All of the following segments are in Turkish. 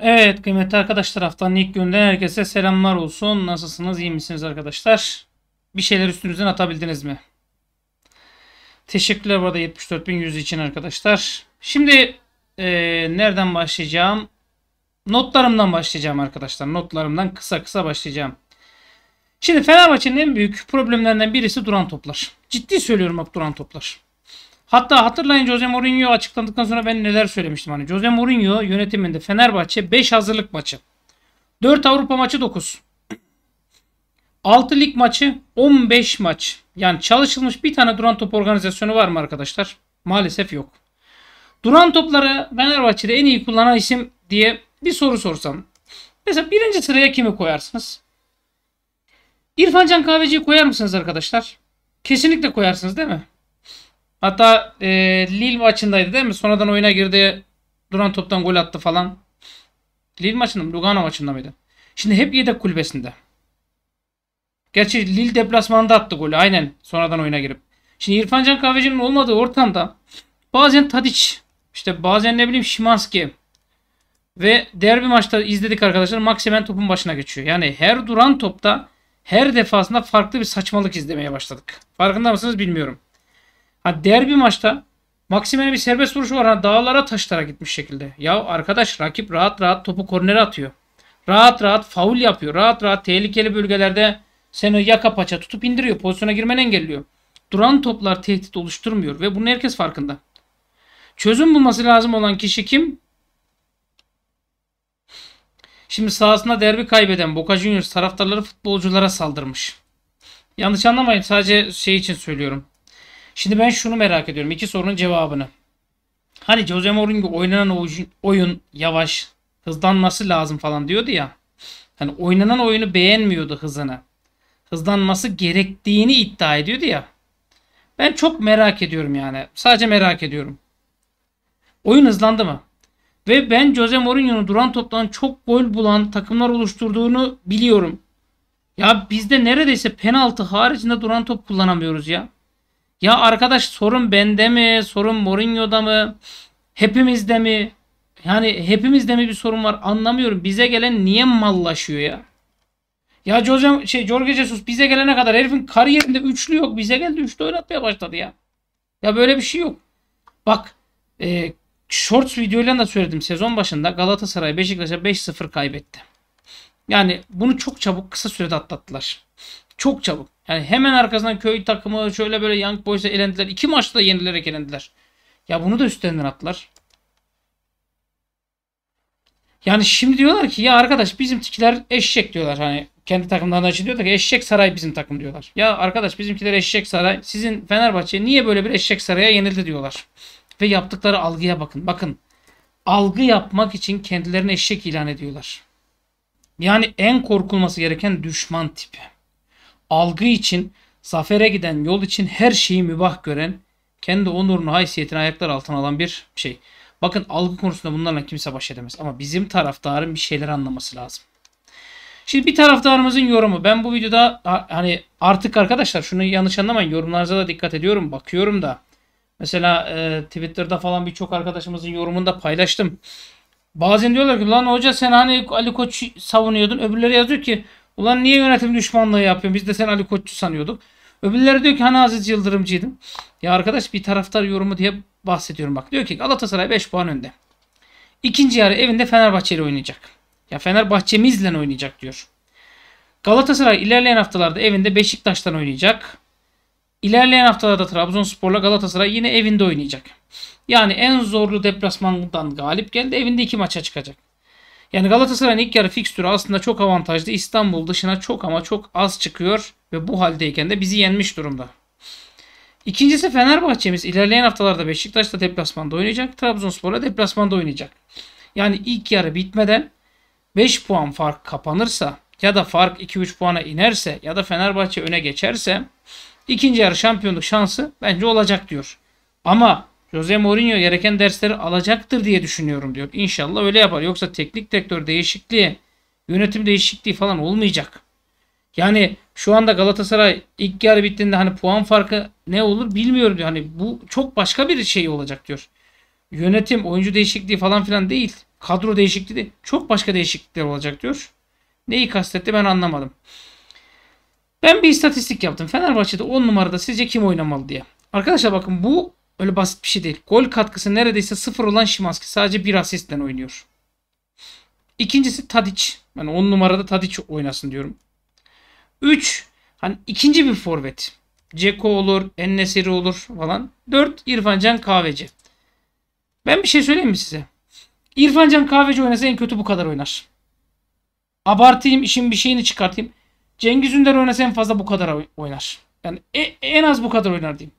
Evet kıymetli arkadaşlar haftanın ilk günden herkese selamlar olsun. Nasılsınız iyi misiniz arkadaşlar? Bir şeyler üstünüzden atabildiniz mi? Teşekkürler burada 74.100 için arkadaşlar. Şimdi e, nereden başlayacağım? Notlarımdan başlayacağım arkadaşlar. Notlarımdan kısa kısa başlayacağım. Şimdi Fenerbahçe'nin en büyük problemlerinden birisi duran toplar. Ciddi söylüyorum bak duran toplar. Hatta hatırlayın Jose Mourinho açıklandıktan sonra ben neler söylemiştim. Hani Jose Mourinho yönetiminde Fenerbahçe 5 hazırlık maçı. 4 Avrupa maçı 9. 6 lig maçı 15 maç. Yani çalışılmış bir tane duran top organizasyonu var mı arkadaşlar? Maalesef yok. Duran topları Fenerbahçe'de en iyi kullanan isim diye bir soru sorsam. Mesela birinci sıraya kimi koyarsınız? İrfan Can Kahveci'yi koyar mısınız arkadaşlar? Kesinlikle koyarsınız değil mi? Hatta e, Lille maçındaydı değil mi? Sonradan oyuna girdi. Duran toptan gol attı falan. Lille maçında mı? Lugano maçında mıydı? Şimdi hep yedek kulübesinde. Gerçi Lille deplasmanında attı golü. Aynen. Sonradan oyuna girip. Şimdi İrfan Can Kahveci'nin olmadığı ortamda bazen Tadiç, işte bazen ne bileyim Şimanski ve derbi maçta izledik arkadaşlar. Maximen topun başına geçiyor. Yani her duran topta her defasında farklı bir saçmalık izlemeye başladık. Farkında mısınız bilmiyorum. Ha derbi maçta Maksimen'e bir serbest vuruşu var. Ha, dağlara taşlara gitmiş şekilde. Ya arkadaş rakip rahat rahat topu kornere atıyor. Rahat rahat faul yapıyor. Rahat rahat tehlikeli bölgelerde seni yaka paça tutup indiriyor. Pozisyona girmeni engelliyor. Duran toplar tehdit oluşturmuyor ve bunun herkes farkında. Çözüm bulması lazım olan kişi kim? Şimdi sahasında derbi kaybeden Boca Juniors taraftarları futbolculara saldırmış. Yanlış anlamayın sadece şey için söylüyorum. Şimdi ben şunu merak ediyorum. İki sorunun cevabını. Hani Jose Mourinho oynanan oyun, oyun yavaş, hızlanması lazım falan diyordu ya. Hani oynanan oyunu beğenmiyordu hızını. Hızlanması gerektiğini iddia ediyordu ya. Ben çok merak ediyorum yani. Sadece merak ediyorum. Oyun hızlandı mı? Ve ben Jose Mourinho'nun duran toptan çok gol bulan takımlar oluşturduğunu biliyorum. Ya bizde neredeyse penaltı haricinde duran top kullanamıyoruz ya. Ya arkadaş sorun bende mi? Sorun Mourinho'da mı? Hepimizde mi? Yani hepimizde mi bir sorun var? Anlamıyorum. Bize gelen niye mallaşıyor ya? Ya Jose, şey Jorge Jesus bize gelene kadar herifin kariyerinde üçlü yok. Bize geldi üçlü oynatmaya başladı ya. Ya böyle bir şey yok. Bak e, Shorts videoyla da söyledim. Sezon başında Galatasaray Beşiktaş'a 5-0 kaybetti. Yani bunu çok çabuk kısa sürede atlattılar. Çok çabuk. Yani hemen arkasından köy takımı şöyle böyle Young Boys'a elendiler. İki maçta da yenilerek elendiler. Ya bunu da üstlerinden attılar. Yani şimdi diyorlar ki ya arkadaş bizim tikiler eşek diyorlar. Hani kendi takımlarından için diyorlar ki eşek saray bizim takım diyorlar. Ya arkadaş bizimkiler eşek saray. Sizin Fenerbahçe niye böyle bir eşek saraya yenildi diyorlar. Ve yaptıkları algıya bakın. Bakın algı yapmak için kendilerini eşek ilan ediyorlar. Yani en korkulması gereken düşman tipi algı için, zafere giden yol için her şeyi mübah gören, kendi onurunu, haysiyetini ayaklar altına alan bir şey. Bakın algı konusunda bunlarla kimse baş edemez. Ama bizim taraftarın bir şeyler anlaması lazım. Şimdi bir taraftarımızın yorumu. Ben bu videoda hani artık arkadaşlar şunu yanlış anlamayın. Yorumlarınıza da dikkat ediyorum. Bakıyorum da. Mesela e, Twitter'da falan birçok arkadaşımızın yorumunu da paylaştım. Bazen diyorlar ki lan hoca sen hani Ali Koç savunuyordun. Öbürleri yazıyor ki Ulan niye yönetim düşmanlığı yapıyorsun? Biz de sen Ali Koççu sanıyorduk. Öbürleri diyor ki hani Aziz Yıldırımcıydım. Ya arkadaş bir taraftar yorumu diye bahsediyorum bak. Diyor ki Galatasaray 5 puan önde. İkinci yarı evinde Fenerbahçe ile oynayacak. Ya Fenerbahçe'mizle oynayacak diyor. Galatasaray ilerleyen haftalarda evinde Beşiktaş'tan oynayacak. İlerleyen haftalarda Trabzonspor'la Galatasaray yine evinde oynayacak. Yani en zorlu deplasmandan galip geldi. Evinde iki maça çıkacak. Yani Galatasaray'ın ilk yarı fikstürü aslında çok avantajlı. İstanbul dışına çok ama çok az çıkıyor ve bu haldeyken de bizi yenmiş durumda. İkincisi Fenerbahçe'miz ilerleyen haftalarda Beşiktaş'ta deplasmanda oynayacak. Trabzonspor'la deplasmanda oynayacak. Yani ilk yarı bitmeden 5 puan fark kapanırsa ya da fark 2-3 puana inerse ya da Fenerbahçe öne geçerse ikinci yarı şampiyonluk şansı bence olacak diyor. Ama Jose Mourinho gereken dersleri alacaktır diye düşünüyorum diyor. İnşallah öyle yapar. Yoksa teknik direktör değişikliği, yönetim değişikliği falan olmayacak. Yani şu anda Galatasaray ilk yarı bittiğinde hani puan farkı ne olur bilmiyorum diyor. Hani bu çok başka bir şey olacak diyor. Yönetim, oyuncu değişikliği falan filan değil. Kadro değişikliği değil. Çok başka değişiklikler olacak diyor. Neyi kastetti ben anlamadım. Ben bir istatistik yaptım. Fenerbahçe'de 10 numarada sizce kim oynamalı diye. Arkadaşlar bakın bu Öyle basit bir şey değil. Gol katkısı neredeyse sıfır olan Şimanski sadece bir asistten oynuyor. İkincisi Tadic. Yani on numarada Tadic oynasın diyorum. Üç, hani ikinci bir forvet. Ceko olur, Ennesiri olur falan. Dört İrfan Can Kahveci. Ben bir şey söyleyeyim mi size? İrfan Can Kahveci oynasa en kötü bu kadar oynar. Abartayım işin bir şeyini çıkartayım. Cengiz Ünder oynasa en fazla bu kadar oynar. Yani e- en az bu kadar oynar diyeyim.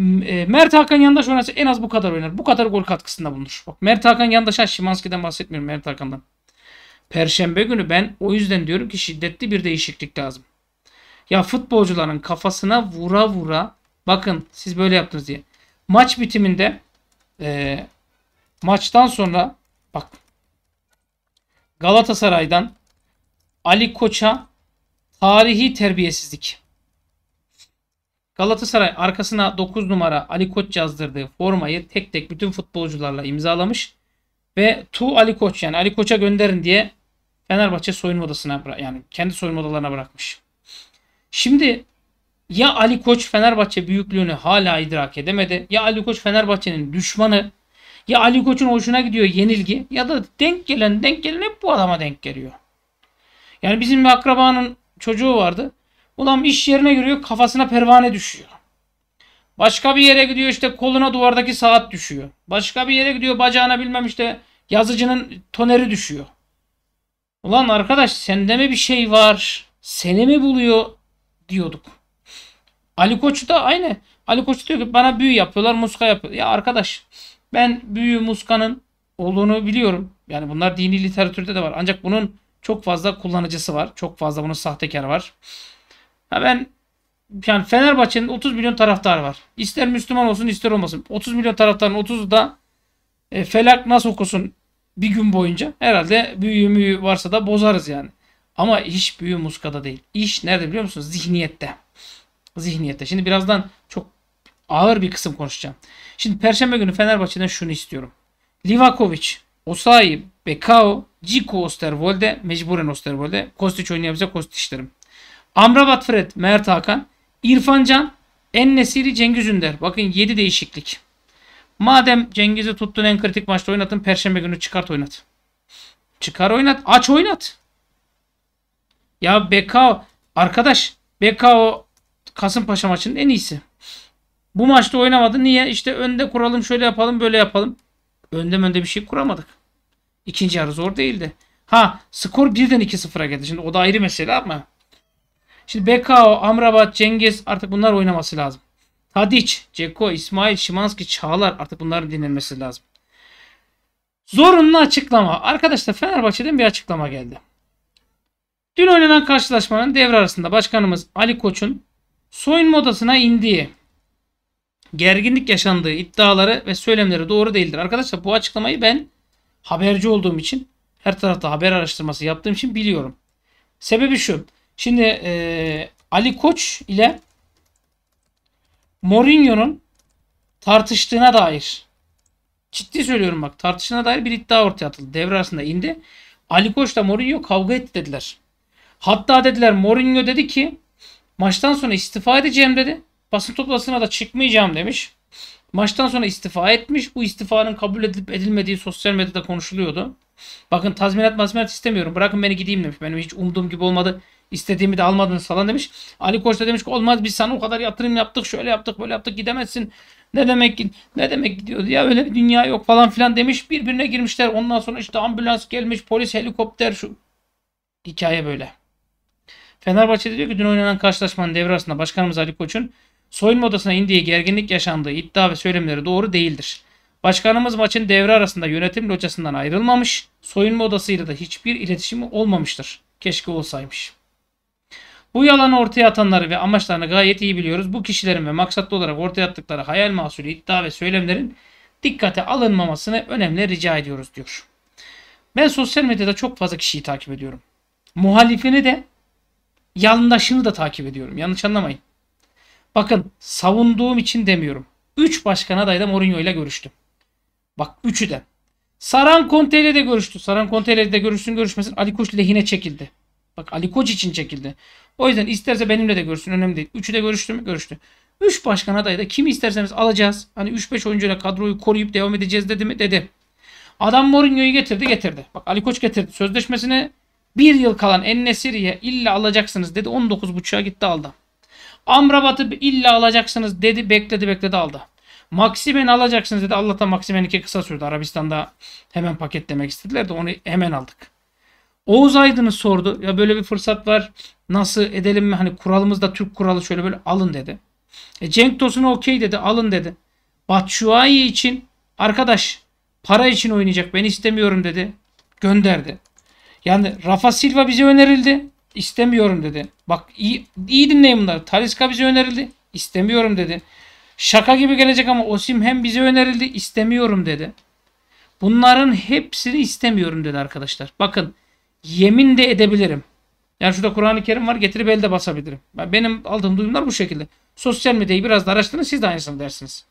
E, Mert Hakan Yandaş oynarsa en az bu kadar oynar. Bu kadar gol katkısında bulunur. Bak Mert Hakan Yandaş'a Şimanski'den bahsetmiyorum Mert Hakan'dan. Perşembe günü ben o yüzden diyorum ki şiddetli bir değişiklik lazım. Ya futbolcuların kafasına vura vura bakın siz böyle yaptınız diye. Maç bitiminde e, maçtan sonra bak Galatasaray'dan Ali Koç'a tarihi terbiyesizlik. Galatasaray arkasına 9 numara Ali Koç yazdırdığı formayı tek tek bütün futbolcularla imzalamış ve Tu Ali Koç yani Ali Koç'a gönderin diye Fenerbahçe soyunma odasına yani kendi soyunma odalarına bırakmış. Şimdi ya Ali Koç Fenerbahçe büyüklüğünü hala idrak edemedi ya Ali Koç Fenerbahçe'nin düşmanı ya Ali Koç'un hoşuna gidiyor yenilgi ya da denk gelen denk gelen hep bu adama denk geliyor. Yani bizim bir akrabanın çocuğu vardı. Ulan iş yerine giriyor kafasına pervane düşüyor. Başka bir yere gidiyor işte koluna duvardaki saat düşüyor. Başka bir yere gidiyor bacağına bilmem işte yazıcının toneri düşüyor. Ulan arkadaş sende mi bir şey var? Seni mi buluyor diyorduk. Ali Koç da aynı. Ali Koç diyor ki bana büyü yapıyorlar, muska yapıyor. Ya arkadaş ben büyü muskanın olduğunu biliyorum. Yani bunlar dini literatürde de var. Ancak bunun çok fazla kullanıcısı var. Çok fazla bunun sahtekarı var. Ya ben yani Fenerbahçe'nin 30 milyon taraftarı var. İster Müslüman olsun ister olmasın. 30 milyon taraftarın 30'u da e, felak nasıl okusun bir gün boyunca. Herhalde büyüğü müyü varsa da bozarız yani. Ama iş büyü muskada değil. İş nerede biliyor musunuz? Zihniyette. Zihniyette. Şimdi birazdan çok ağır bir kısım konuşacağım. Şimdi Perşembe günü Fenerbahçe'den şunu istiyorum. Livakovic, Osayi, Bekao, Ciko Osterwolde, mecburen Osterwolde, Kostiç oynayabilecek Kostiçlerim. Amrabat Fred, Mert Hakan, İrfan Can, Ennesiri, Cengiz Ünder. Bakın 7 değişiklik. Madem Cengiz'i tuttun en kritik maçta oynatın. Perşembe günü çıkart oynat. Çıkar oynat. Aç oynat. Ya Bekao. Arkadaş Bekao Kasımpaşa maçının en iyisi. Bu maçta oynamadı. Niye? İşte önde kuralım şöyle yapalım böyle yapalım. Önde önde bir şey kuramadık. İkinci yarı zor değildi. Ha skor birden 2-0'a geldi. Şimdi o da ayrı mesele ama Şimdi Bekao, Amrabat, Cengiz artık bunlar oynaması lazım. Tadiç, Ceko, İsmail, Şimanski, Çağlar artık bunların dinlenmesi lazım. Zorunlu açıklama. Arkadaşlar Fenerbahçe'den bir açıklama geldi. Dün oynanan karşılaşmanın devre arasında başkanımız Ali Koç'un soyunma odasına indiği, gerginlik yaşandığı iddiaları ve söylemleri doğru değildir. Arkadaşlar bu açıklamayı ben haberci olduğum için her tarafta haber araştırması yaptığım için biliyorum. Sebebi şu. Şimdi e, Ali Koç ile Mourinho'nun tartıştığına dair ciddi söylüyorum bak tartıştığına dair bir iddia ortaya atıldı. Devre arasında indi. Ali Koç ile Mourinho kavga etti dediler. Hatta dediler Mourinho dedi ki maçtan sonra istifa edeceğim dedi. Basın toplantısına da çıkmayacağım demiş. Maçtan sonra istifa etmiş. Bu istifanın kabul edilip edilmediği sosyal medyada konuşuluyordu. Bakın tazminat mazminat istemiyorum. Bırakın beni gideyim demiş. Benim hiç umduğum gibi olmadı. İstediğimi de almadınız falan demiş. Ali Koç da demiş ki olmaz biz sana o kadar yatırım yaptık şöyle yaptık böyle yaptık gidemezsin. Ne demek ki? ne demek gidiyordu ya öyle bir dünya yok falan filan demiş. Birbirine girmişler. Ondan sonra işte ambulans gelmiş, polis, helikopter şu hikaye böyle. Fenerbahçe'de diyor ki dün oynanan karşılaşmanın devrasında başkanımız Ali Koç'un soyunma odasına indiği gerginlik yaşandığı iddia ve söylemleri doğru değildir. Başkanımız maçın devre arasında yönetim locasından ayrılmamış, soyunma odasıyla da hiçbir iletişimi olmamıştır. Keşke olsaymış.'' Bu yalanı ortaya atanları ve amaçlarını gayet iyi biliyoruz. Bu kişilerin ve maksatlı olarak ortaya attıkları hayal mahsulü iddia ve söylemlerin dikkate alınmamasını önemli rica ediyoruz diyor. Ben sosyal medyada çok fazla kişiyi takip ediyorum. Muhalifini de yandaşını da takip ediyorum. Yanlış anlamayın. Bakın savunduğum için demiyorum. 3 başkan adayda Mourinho ile görüştüm. Bak üçü de. Saran Conte ile de görüştü. Saran Conte ile de görüşsün görüşmesin. Ali Koç lehine çekildi. Bak Ali Koç için çekildi. O yüzden isterse benimle de görüşsün. Önemli değil. Üçü de görüştü mü? Görüştü. Üç başkan adayı da kimi isterseniz alacağız. Hani 3-5 oyuncuyla kadroyu koruyup devam edeceğiz dedi mi? Dedi. Adam Mourinho'yu getirdi getirdi. Bak Ali Koç getirdi. Sözleşmesine bir yıl kalan Ennesiri'ye illa alacaksınız dedi. 19.5'a gitti aldı. Amrabat'ı illa alacaksınız dedi. Bekledi bekledi aldı. Maximen alacaksınız dedi. Allah'tan Maximen iki kısa sürdü. Arabistan'da hemen paketlemek istediler de onu hemen aldık. Oğuz Aydın'ı sordu. Ya böyle bir fırsat var. Nasıl edelim mi? Hani kuralımız da Türk kuralı şöyle böyle alın dedi. E Cenk Tosun okey dedi. Alın dedi. Batshuayi için arkadaş para için oynayacak. Ben istemiyorum dedi. Gönderdi. Yani Rafa Silva bize önerildi. İstemiyorum dedi. Bak iyi, iyi dinleyin bunları. Taliska bize önerildi. İstemiyorum dedi. Şaka gibi gelecek ama Osim hem bize önerildi. istemiyorum dedi. Bunların hepsini istemiyorum dedi arkadaşlar. Bakın yemin de edebilirim. Yani şurada Kur'an-ı Kerim var getirip elde basabilirim. Benim aldığım duyumlar bu şekilde. Sosyal medyayı biraz da araştırın siz de aynısını dersiniz.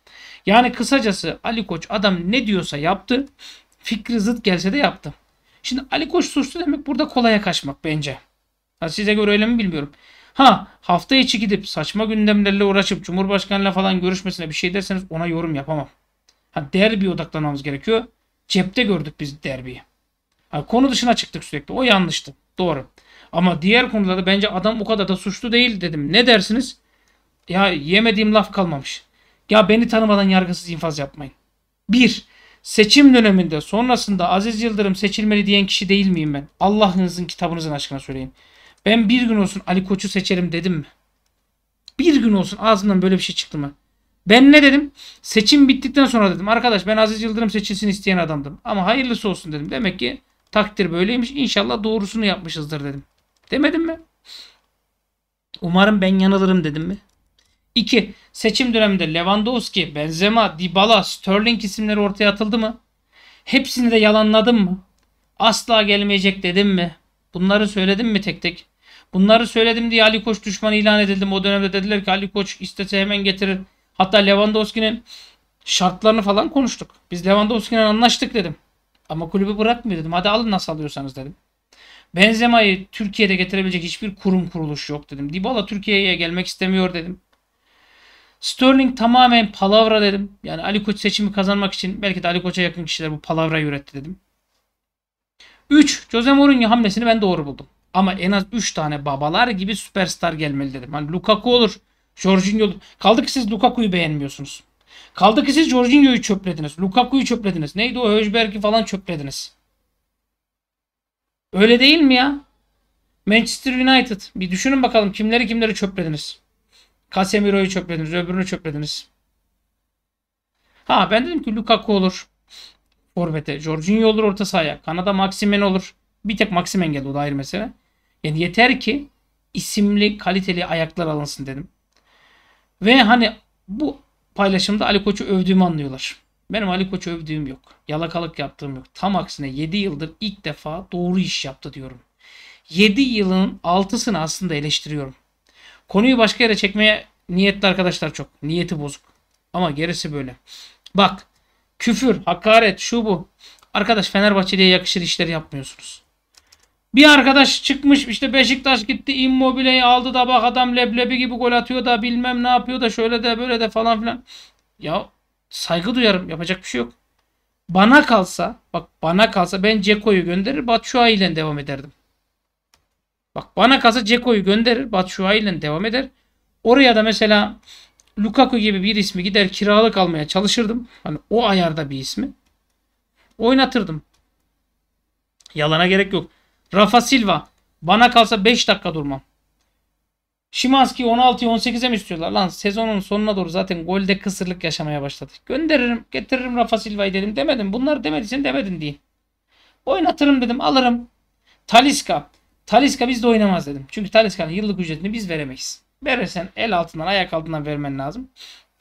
Yani kısacası Ali Koç adam ne diyorsa yaptı. Fikri zıt gelse de yaptı. Şimdi Ali Koç suçlu demek burada kolaya kaçmak bence. Ha, size göre öyle mi bilmiyorum. Ha hafta içi gidip saçma gündemlerle uğraşıp Cumhurbaşkanıyla falan görüşmesine bir şey derseniz ona yorum yapamam. Ha derbi odaklanmamız gerekiyor. Cepte gördük biz derbiyi. Yani konu dışına çıktık sürekli. O yanlıştı. Doğru. Ama diğer konularda bence adam o kadar da suçlu değil dedim. Ne dersiniz? Ya yemediğim laf kalmamış. Ya beni tanımadan yargısız infaz yapmayın. Bir, seçim döneminde sonrasında Aziz Yıldırım seçilmeli diyen kişi değil miyim ben? Allah'ınızın kitabınızın aşkına söyleyin. Ben bir gün olsun Ali Koç'u seçerim dedim mi? Bir gün olsun ağzından böyle bir şey çıktı mı? Ben ne dedim? Seçim bittikten sonra dedim. Arkadaş ben Aziz Yıldırım seçilsin isteyen adamdım. Ama hayırlısı olsun dedim. Demek ki Takdir böyleymiş. İnşallah doğrusunu yapmışızdır dedim. Demedim mi? Umarım ben yanılırım dedim mi? 2. Seçim döneminde Lewandowski, Benzema, Dybala, Sterling isimleri ortaya atıldı mı? Hepsini de yalanladım mı? Asla gelmeyecek dedim mi? Bunları söyledim mi tek tek? Bunları söyledim diye Ali Koç düşmanı ilan edildim. O dönemde dediler ki Ali Koç istese hemen getirir. Hatta Lewandowski'nin şartlarını falan konuştuk. Biz Lewandowski'yle anlaştık dedim. Ama kulübü bırakmıyor dedim. Hadi alın nasıl alıyorsanız dedim. Benzema'yı Türkiye'de getirebilecek hiçbir kurum kuruluş yok dedim. Dybala Türkiye'ye gelmek istemiyor dedim. Sterling tamamen palavra dedim. Yani Ali Koç seçimi kazanmak için belki de Ali Koç'a yakın kişiler bu palavrayı üretti dedim. 3. Jose Mourinho hamlesini ben doğru buldum. Ama en az 3 tane babalar gibi süperstar gelmeli dedim. Hani Lukaku olur. Jorginho olur. Kaldı ki siz Lukaku'yu beğenmiyorsunuz. Kaldı ki siz Jorginho'yu çöplediniz. Lukaku'yu çöplediniz. Neydi o? Höjberg'i falan çöplediniz. Öyle değil mi ya? Manchester United. Bir düşünün bakalım kimleri kimleri çöplediniz. Casemiro'yu çöplediniz. Öbürünü çöplediniz. Ha ben dedim ki Lukaku olur. Forvet'e. Jorginho olur orta sahaya. Kanada Maximen olur. Bir tek Maximen geldi o da ayrı mesele. Yani yeter ki isimli kaliteli ayaklar alınsın dedim. Ve hani bu paylaşımda Ali Koç'u övdüğümü anlıyorlar. Benim Ali Koç'u övdüğüm yok. Yalakalık yaptığım yok. Tam aksine 7 yıldır ilk defa doğru iş yaptı diyorum. 7 yılın 6'sını aslında eleştiriyorum. Konuyu başka yere çekmeye niyetli arkadaşlar çok. Niyeti bozuk. Ama gerisi böyle. Bak küfür, hakaret, şu bu. Arkadaş Fenerbahçe'ye yakışır işleri yapmıyorsunuz. Bir arkadaş çıkmış işte Beşiktaş gitti Immobile'yi aldı da bak adam leblebi gibi gol atıyor da bilmem ne yapıyor da şöyle de böyle de falan filan. Ya saygı duyarım yapacak bir şey yok. Bana kalsa bak bana kalsa ben Ceko'yu gönderir Batshuayi ile devam ederdim. Bak bana kalsa Ceko'yu gönderir Batshuayi ile devam eder. Oraya da mesela Lukaku gibi bir ismi gider kiralık almaya çalışırdım. Hani o ayarda bir ismi. Oynatırdım. Yalana gerek yok. Rafa Silva. Bana kalsa 5 dakika durmam. Şimanski 16'yı 18'e mi istiyorlar? Lan sezonun sonuna doğru zaten golde kısırlık yaşamaya başladı. Gönderirim, getiririm Rafa Silva'yı dedim. Demedim. Bunlar demediysen demedin diye. Oynatırım dedim. Alırım. Taliska. Taliska bizde oynamaz dedim. Çünkü Taliska'nın yıllık ücretini biz veremeyiz. Verirsen el altından ayak altından vermen lazım.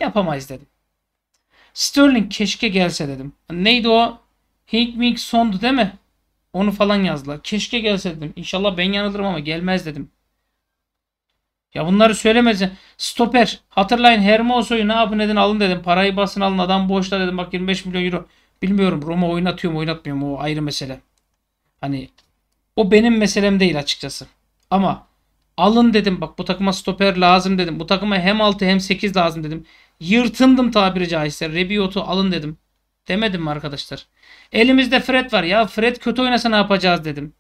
Yapamayız dedim. Sterling keşke gelse dedim. Neydi o? Hinkmink sondu değil mi? Onu falan yazdılar. Keşke gelseydim. İnşallah ben yanılırım ama gelmez dedim. Ya bunları söylemezse stoper hatırlayın Hermoso'yu ne yapın edin alın dedim. Parayı basın alın adam boşta dedim. Bak 25 milyon euro. Bilmiyorum Roma oynatıyor mu oynatmıyor mu o ayrı mesele. Hani o benim meselem değil açıkçası. Ama alın dedim bak bu takıma stoper lazım dedim. Bu takıma hem 6 hem 8 lazım dedim. Yırtındım tabiri caizse. Rebiot'u alın dedim. Demedim mi arkadaşlar? Elimizde Fred var. Ya Fred kötü oynasa ne yapacağız dedim.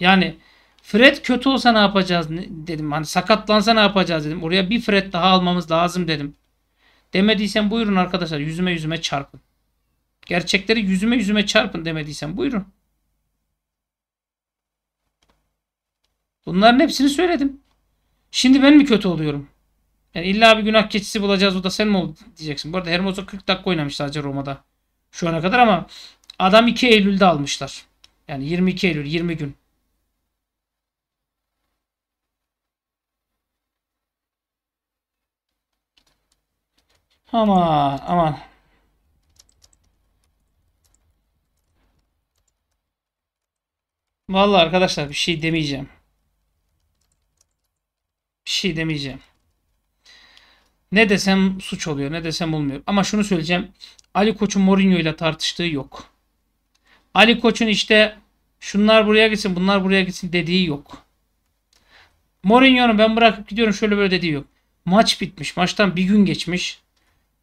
Yani Fred kötü olsa ne yapacağız dedim. Hani sakatlansa ne yapacağız dedim. Oraya bir Fred daha almamız lazım dedim. Demediysen buyurun arkadaşlar yüzüme yüzüme çarpın. Gerçekleri yüzüme yüzüme çarpın demediysen buyurun. Bunların hepsini söyledim. Şimdi ben mi kötü oluyorum? Yani illa bir günah keçisi bulacağız o da sen mi oldun diyeceksin. Bu arada Hermoso 40 dakika oynamış sadece Roma'da şu ana kadar ama adam 2 Eylül'de almışlar. Yani 22 Eylül 20 gün. ama ama Vallahi arkadaşlar bir şey demeyeceğim. Bir şey demeyeceğim ne desem suç oluyor ne desem olmuyor. Ama şunu söyleyeceğim. Ali Koç'un Mourinho ile tartıştığı yok. Ali Koç'un işte şunlar buraya gitsin bunlar buraya gitsin dediği yok. Mourinho'nun ben bırakıp gidiyorum şöyle böyle dediği yok. Maç bitmiş. Maçtan bir gün geçmiş.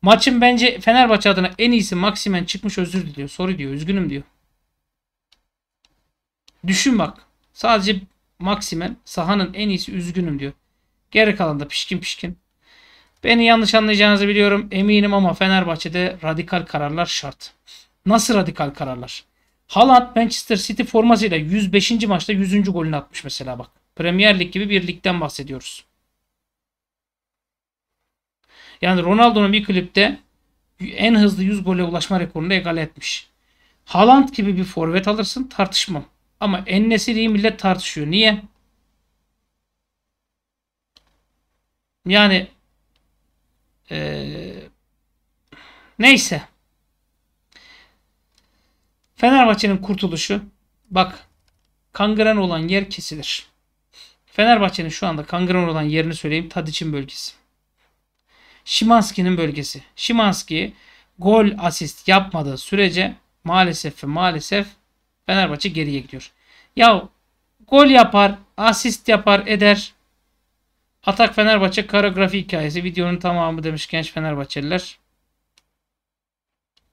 Maçın bence Fenerbahçe adına en iyisi Maksimen çıkmış özür diliyor. soru diyor. Üzgünüm diyor. Düşün bak. Sadece Maksimen sahanın en iyisi üzgünüm diyor. Geri kalan da pişkin pişkin. Beni yanlış anlayacağınızı biliyorum eminim ama Fenerbahçe'de radikal kararlar şart. Nasıl radikal kararlar? Haaland Manchester City formasıyla 105. maçta 100. golünü atmış mesela bak. Premier Lig gibi bir ligden bahsediyoruz. Yani Ronaldo'nun bir klipte en hızlı 100 gole ulaşma rekorunu egale etmiş. Haaland gibi bir forvet alırsın tartışmam. Ama en nesiliyi millet tartışıyor. Niye? Yani ee, neyse. Fenerbahçe'nin kurtuluşu bak kangren olan yer kesilir. Fenerbahçe'nin şu anda kangren olan yerini söyleyeyim. Tadiç'in bölgesi. Şimanski'nin bölgesi. Şimanski gol asist yapmadığı sürece maalesef ve maalesef Fenerbahçe geriye gidiyor. Ya gol yapar, asist yapar, eder. Atak Fenerbahçe koreografi hikayesi. Videonun tamamı demiş genç Fenerbahçeliler.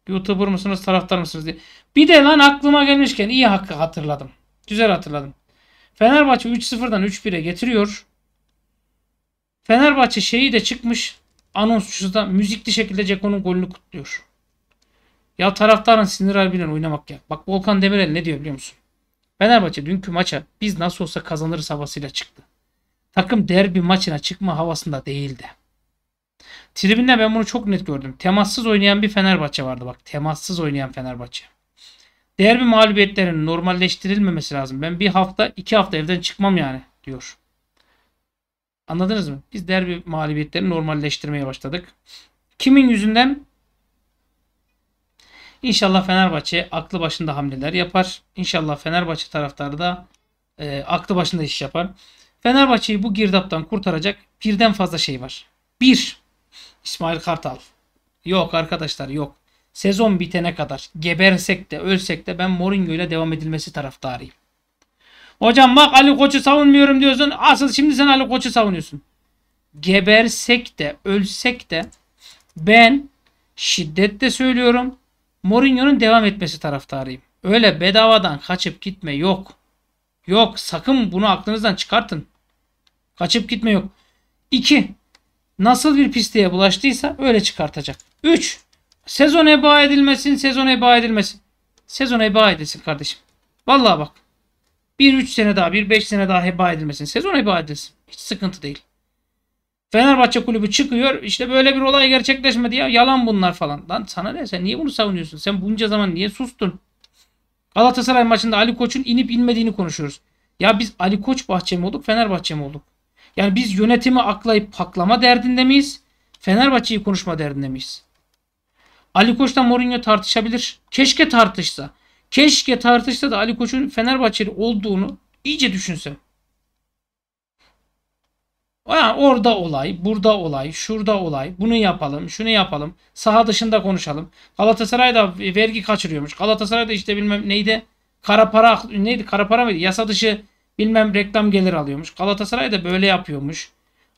Youtuber mısınız taraftar mısınız diye. Bir de lan aklıma gelmişken iyi hakkı hatırladım. Güzel hatırladım. Fenerbahçe 3-0'dan 3-1'e getiriyor. Fenerbahçe şeyi de çıkmış. Anonsçusu da müzikli şekilde Ceko'nun golünü kutluyor. Ya taraftarın sinir harbiden oynamak ya. Bak Volkan Demirel ne diyor biliyor musun? Fenerbahçe dünkü maça biz nasıl olsa kazanırız havasıyla çıktı. Takım derbi maçına çıkma havasında değildi. Tribünde ben bunu çok net gördüm. Temassız oynayan bir Fenerbahçe vardı bak. Temassız oynayan Fenerbahçe. Derbi mağlubiyetlerinin normalleştirilmemesi lazım. Ben bir hafta iki hafta evden çıkmam yani diyor. Anladınız mı? Biz derbi mağlubiyetlerini normalleştirmeye başladık. Kimin yüzünden? İnşallah Fenerbahçe aklı başında hamleler yapar. İnşallah Fenerbahçe taraftarı da e, aklı başında iş yapar. Fenerbahçe'yi bu girdaptan kurtaracak birden fazla şey var. 1. İsmail Kartal. Yok arkadaşlar yok. Sezon bitene kadar gebersek de ölsek de ben Mourinho ile devam edilmesi taraftarıyım. Hocam bak Ali Koç'u savunmuyorum diyorsun. Asıl şimdi sen Ali Koç'u savunuyorsun. Gebersek de ölsek de ben şiddetle söylüyorum. Mourinho'nun devam etmesi taraftarıyım. Öyle bedavadan kaçıp gitme yok. Yok sakın bunu aklınızdan çıkartın. Kaçıp gitme yok. 2. Nasıl bir pisteye bulaştıysa öyle çıkartacak. 3. Sezon eba edilmesin, sezon eba edilmesin. Sezon eba edilsin kardeşim. Vallahi bak. 1-3 sene daha, 1-5 sene daha heba edilmesin. Sezon heba edilsin. Hiç sıkıntı değil. Fenerbahçe kulübü çıkıyor. İşte böyle bir olay gerçekleşmedi ya. Yalan bunlar falan. Lan sana ne? Sen niye bunu savunuyorsun? Sen bunca zaman niye sustun? Galatasaray maçında Ali Koç'un inip inmediğini konuşuyoruz. Ya biz Ali Koç bahçe mi olduk, Fenerbahçe mi olduk? Yani biz yönetimi aklayıp paklama derdinde miyiz? Fenerbahçe'yi konuşma derdinde miyiz? Ali Koç'la Mourinho tartışabilir. Keşke tartışsa. Keşke tartışsa da Ali Koç'un Fenerbahçeli olduğunu iyice düşünse. Yani orada olay, burada olay, şurada olay. Bunu yapalım, şunu yapalım. Saha dışında konuşalım. Galatasaray'da vergi kaçırıyormuş. Galatasaray'da işte bilmem neydi. Kara para neydi? Kara para mıydı? Yasa dışı Bilmem reklam gelir alıyormuş. Galatasaray da böyle yapıyormuş.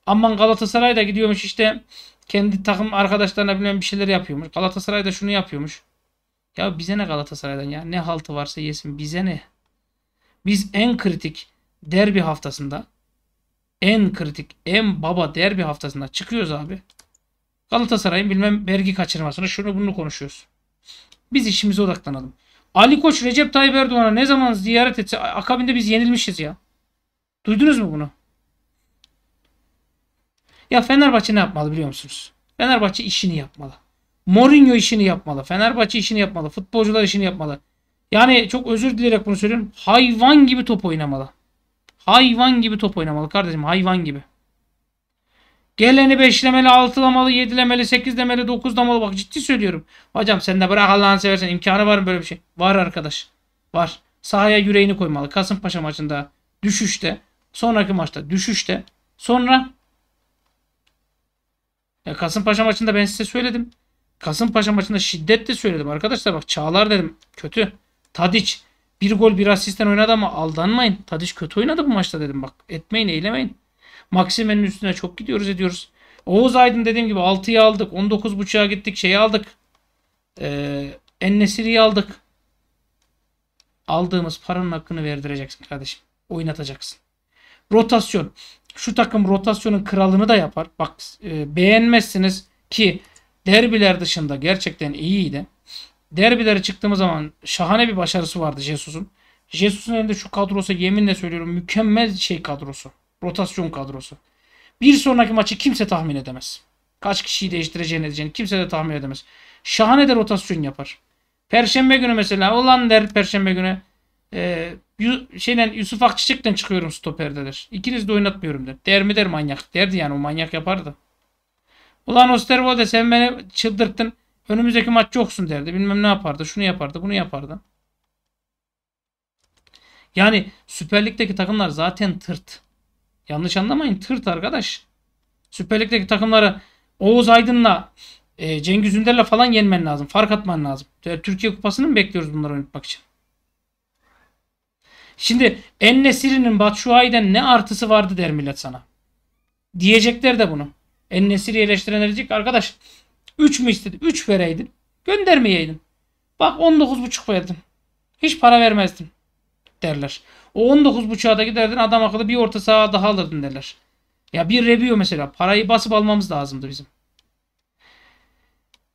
Aman Galatasaray da gidiyormuş işte kendi takım arkadaşlarına bilmem bir şeyler yapıyormuş. Galatasaray da şunu yapıyormuş. Ya bize ne Galatasaray'dan ya? Ne haltı varsa yesin bize ne? Biz en kritik derbi haftasında en kritik, en baba derbi haftasında çıkıyoruz abi. Galatasaray'ın bilmem vergi kaçırmasını şunu bunu konuşuyoruz. Biz işimize odaklanalım. Ali Koç Recep Tayyip Erdoğan'a ne zaman ziyaret etse akabinde biz yenilmişiz ya. Duydunuz mu bunu? Ya Fenerbahçe ne yapmalı biliyor musunuz? Fenerbahçe işini yapmalı. Mourinho işini yapmalı. Fenerbahçe işini yapmalı. Futbolcular işini yapmalı. Yani çok özür dileyerek bunu söylüyorum. Hayvan gibi top oynamalı. Hayvan gibi top oynamalı kardeşim. Hayvan gibi. Geleni beşlemeli, altılamalı, yedilemeli, sekizlemeli, dokuzlamalı Bak ciddi söylüyorum. Hocam sen de bırak Allah'ını seversen. imkanı var mı böyle bir şey? Var arkadaş. Var. Sahaya yüreğini koymalı. Kasımpaşa maçında düşüşte. Sonraki maçta düşüşte. Sonra ya Kasımpaşa maçında ben size söyledim. Kasımpaşa maçında şiddetle söyledim arkadaşlar. Bak Çağlar dedim. Kötü. Tadiç bir gol bir asisten oynadı ama aldanmayın. Tadiç kötü oynadı bu maçta dedim. Bak etmeyin eylemeyin. Maksime'nin üstüne çok gidiyoruz ediyoruz. Oğuz Aydın dediğim gibi 6'yı aldık. 19.5'a gittik. Şeyi aldık. Ee, Ennesiri'yi aldık. Aldığımız paranın hakkını verdireceksin kardeşim. Oynatacaksın. Rotasyon. Şu takım rotasyonun kralını da yapar. Bak e, beğenmezsiniz ki derbiler dışında gerçekten iyiydi. Derbilere çıktığımız zaman şahane bir başarısı vardı Jesus'un. Jesus'un elinde şu kadrosu yeminle söylüyorum mükemmel şey kadrosu. Rotasyon kadrosu. Bir sonraki maçı kimse tahmin edemez. Kaç kişiyi değiştireceğini edeceğini kimse de tahmin edemez. Şahane de rotasyon yapar. Perşembe günü mesela olan der Perşembe günü e, şeyden Yusuf Akçiçek'ten çıkıyorum stoperde der. İkiniz de oynatmıyorum der. Der mi der manyak. Derdi yani o manyak yapardı. Ulan Osterwolde sen beni çıldırttın. Önümüzdeki maç yoksun derdi. Bilmem ne yapardı. Şunu yapardı. Bunu yapardı. Yani Süper Lig'deki takımlar zaten tırt. Yanlış anlamayın tırt arkadaş. Süper Lig'deki takımları Oğuz Aydın'la e, Cengiz Ünder'le falan yenmen lazım. Fark atman lazım. Türkiye Kupası'nı mı bekliyoruz bunları oynatmak için? Şimdi En Nesiri'nin Batshuayi'den ne artısı vardı der millet sana. Diyecekler de bunu. En Nesiri'yi eleştiren diyecek arkadaş 3 mü istedi? 3 vereydin. Göndermeyeydin. Bak 19,5 verdin. Hiç para vermezdim, derler. O 19.5'a da giderdin adam akıllı bir orta saha daha alırdın derler. Ya bir review mesela parayı basıp almamız lazımdı bizim.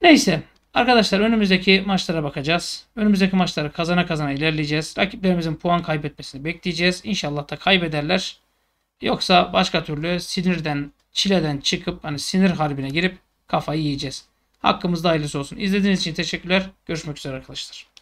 Neyse arkadaşlar önümüzdeki maçlara bakacağız. Önümüzdeki maçları kazana kazana ilerleyeceğiz. Rakiplerimizin puan kaybetmesini bekleyeceğiz. İnşallah da kaybederler. Yoksa başka türlü sinirden çileden çıkıp hani sinir harbine girip kafayı yiyeceğiz. Hakkımızda hayırlısı olsun. İzlediğiniz için teşekkürler. Görüşmek üzere arkadaşlar.